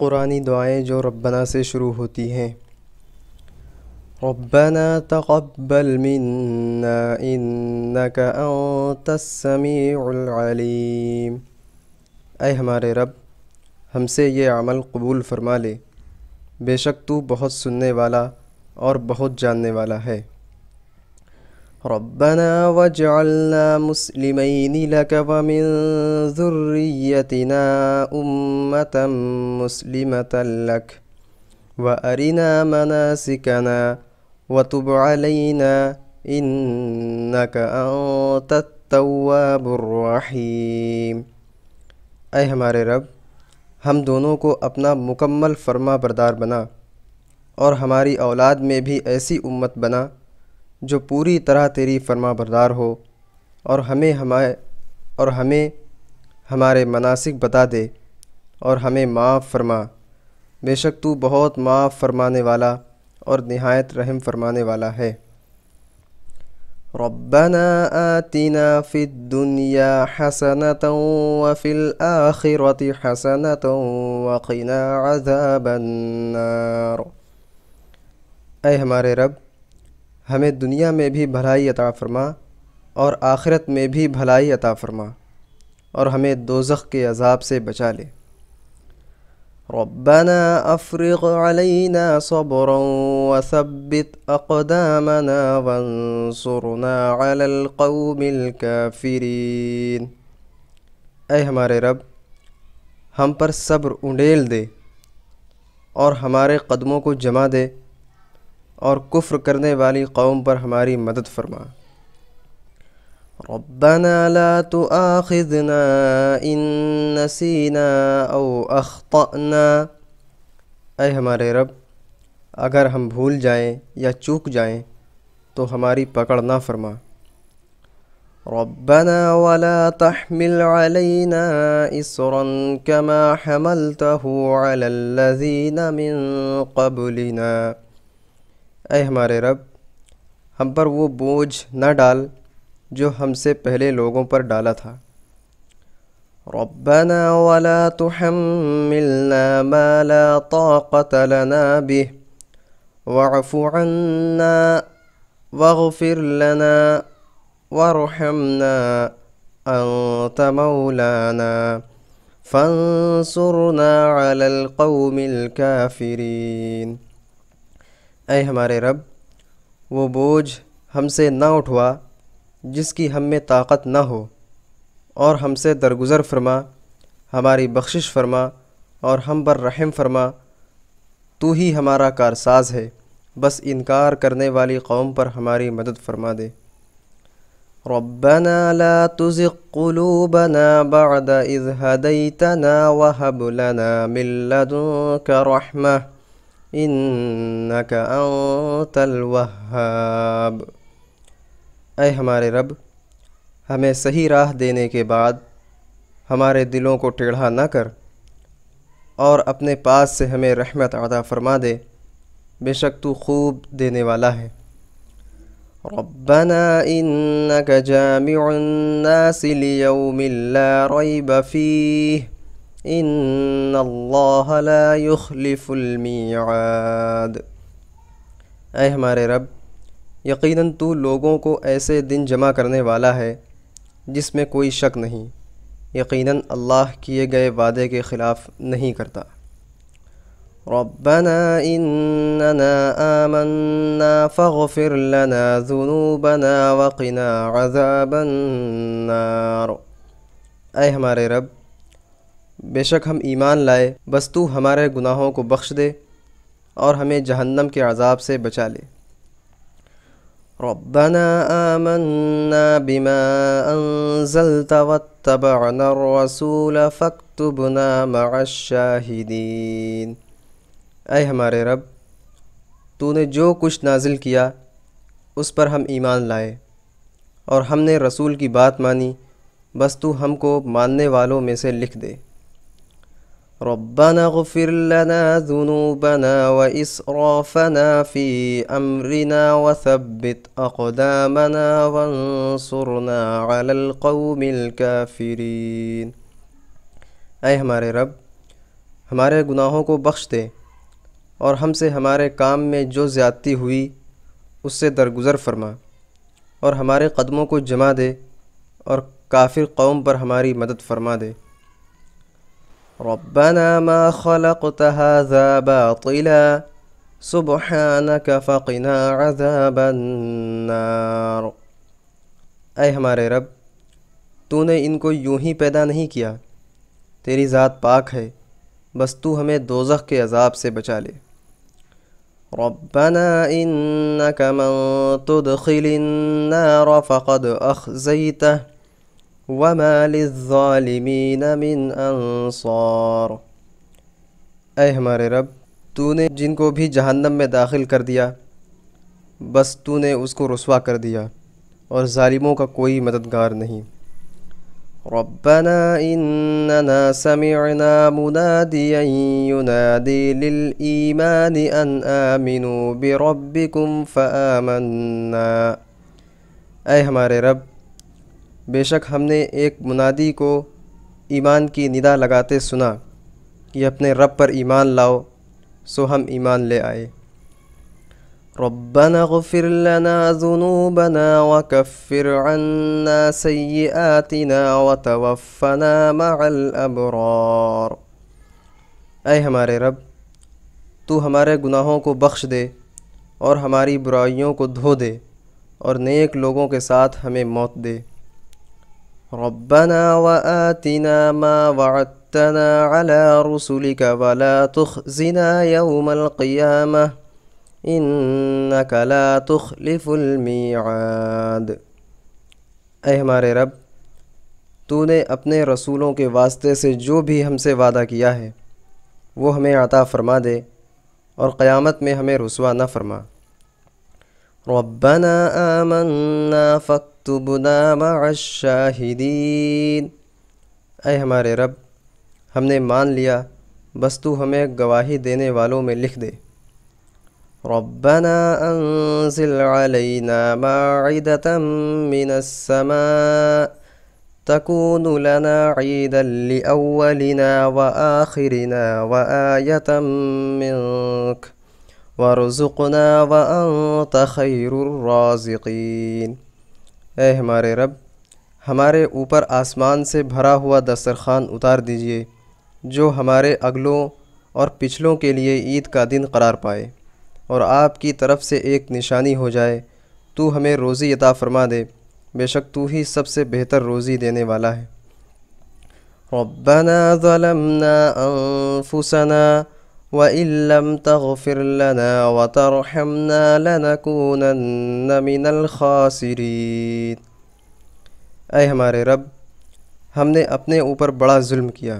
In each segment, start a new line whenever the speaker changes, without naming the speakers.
कुरानी दुआएं जो रब्बना से शुरू होती हैं रब्बना तक़ब्बल मिन्ना इन्नका अंतस्समीउल अलीम अय हमारे रब हमसे ये अमल कबूल फरमा ले बेशक तू बहुत सुनने वाला और बहुत जानने वाला है ربنا واجعلنا مسلمين لك ومن ذريتنا أمة مسلمة لك وأرنا مناسكنا وتب علينا إنك أنت التواب الرحيم أي हमारे رب हम दोनों को अपना मुकम्मल फर्मा बरदार बना और हमारी औलाद में भी ऐसी उम्मत बना जो पूरी तरह तेरी फरमा बरदार हो और हमें हमारे और हमें हमारे मनासिक बता दे और हमें माफ़ फरमा बेशक तू बहुत माफ़ फरमाने वाला और नहायत रहम फरमाने वाला है रबना आतिना फ़िद दुनिया हसनत वफ़िल आखिरत हसनत वक़ीना अज़ाबन्नार ऐ हमारे रब हमें दुनिया में भी भलाई अता फ़रमा और आखिरत में भी भलाई अता फ़रमा और हमें दोजख के अजाब से बचा ले रबना अफ्रग अलैना हमारे रब हम पर सब्र उंडेल दे और हमारे कदमों को जमा दे और कुफ्र करने वाली कौम पर हमारी मदद फरमा ربنا لا تؤاخذنا إن نسينا أو أخطأنا अय हमारे रब अगर हम भूल जाएं या चूक जाएं तो हमारी पकड़ ना फरमा ربنا ولا تحمل علينا إصرا كما حملته على الذين من قبلنا अय हमारे रब हम पर वो बोझ न डाल जो हमसे पहले लोगों पर डाला था रब्बना वला तुहम्मिलना मा ला ताक़त लना बिह वाफ़ु अन्ना वाग़फिर लना वरहमना अंत मौलाना फ़ानसुरना अलल कौमिल काफ़िरीन ऐ हमारे रब वो बोझ हमसे ना उठवा जिसकी हम में ताकत ना हो और हमसे दरगुज़र फरमा हमारी बख्शिश फरमा और हम पर रहम फरमा तू ही हमारा कारसाज है बस इनकार करने वाली कौम पर हमारी मदद फरमा दे ربنا لا تزغ قلوبنا بعد إذ هديتنا وهب لنا من لدنك رحمة इन्नक अंतल वहाब ऐ हमारे रब हमें सही राह देने के बाद हमारे दिलों को टेढ़ा न कर और अपने पास से हमें रहमत अदा फरमा दे बेशक तू खूब देने वाला है रब्बना इन्नक जामिउन नास ला रैब फीह इन युखलिफुलमियाद ए हमारे रब यकीनन तू लोगों को ऐसे दिन जमा करने वाला है जिसमें कोई शक नहीं यकीनन अल्लाह किए गए वादे के ख़िलाफ़ नहीं करता रबना इन्ना आमन्ना फ़िर लना जुनूबना वक़ना अजाबन्नार ए हमारे रब बेशक हम ईमान लाए बस तू हमारे गुनाहों को बख्श दे और हमें जहन्नम के अजाब से बचा ले रबना आमन्ना बिमा अनजलत वत्तबअना रसूल फक्तुबना हमारे रब तूने जो कुछ नाजिल किया उस पर हम ईमान लाए और हमने रसूल की बात मानी बस तू हमको मानने वालों में से लिख दे ربنا اغفر لنا ذنوبنا وإسرافنا في أمرنا وثبت أقدامنا وانصرنا على القوم الكافرين अय हमारे रब हमारे गुनाहों को बख्श दे और हमसे हमारे काम में जो ज़्यादती हुई उससे दरगुजर फरमा और हमारे कदमों को जमा दे और काफिर कौम पर हमारी मदद फरमा दे ربنا ما خلقت هذا باطلا सुबहानक फ़िना अज़ाबन्नार अय हमारे रब तूने इनको यूं ही पैदा नहीं किया तेरी ज़ात पाक है बस तू हमें दोजख के अज़ाब से बचा ले रबना इन्नक मन तुदखिलिन्नार फ़क़द अखज़ैतह وما للظالمين من انصار اے أَيْهِ ہمارے رب تو نے جن کو بھی جہنم میں داخل کر دیا بس تو نے اس کو رسوا کر دیا اور ظالموں کا کوئی مددگار نہیں ربنا إننا سمعنا مناديا ينادي للإيمان أن آمنوا بربكم فآمنا أي ہمارے رب बेशक हमने एक मुनादी को ईमान की निदा लगाते सुना कि अपने रब पर ईमान लाओ सो हम ईमान ले आए रब्बना गफिर लना जुनूबना व कफ़िर अन्ना सैयातिना व तवफ़ना मअल अबरार अय हमारे रब तू हमारे गुनाहों को बख्श दे और हमारी बुराइयों को धो दे और नेक लोगों के साथ हमें मौत दे ربنا وآتنا ما وعدتنا على رسلك ولا تخزنا يوم القيامة إنك لا تخلف الميعاد अय हमारे रब तूने अपने रसूलों के वास्ते से जो भी हमसे वादा किया है वो हमें अता फरमा दे और क़यामत में हमें रसवा न फरमा रबना आमन्ना फ़क واكتبنا مع الشاهدين اے ہمارے رب ہم نے مان لیا بس تو ہمیں گواہی دینے والوں میں لکھ دے ربنا انزل علينا ماعدة من السماء تكون لنا عيدا لأولنا وآخرنا وآية منك وارزقنا وأنت خير الرازقين ए हमारे रब हमारे ऊपर आसमान से भरा हुआ दस्तरखान उतार दीजिए जो हमारे अगलों और पिछलों के लिए ईद का दिन करार पाए और आपकी तरफ से एक निशानी हो जाए तू हमें रोज़ी अता फरमा दे बेशक तू ही सबसे बेहतर रोज़ी देने वाला है रबना ظلمنا أنفسنا وإن لم تغفر لنا وترحمنا لنكونن من الخاسرين अय हमारे रब हमने अपने ऊपर बड़ा जुल्म किया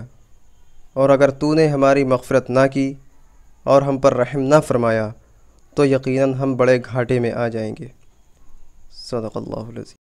और अगर तूने हमारी मगफ़रत ना की और हम पर रहम ना फरमाया तो यकीनन हम बड़े घाटे में आ जाएंगे सदक़ल्ला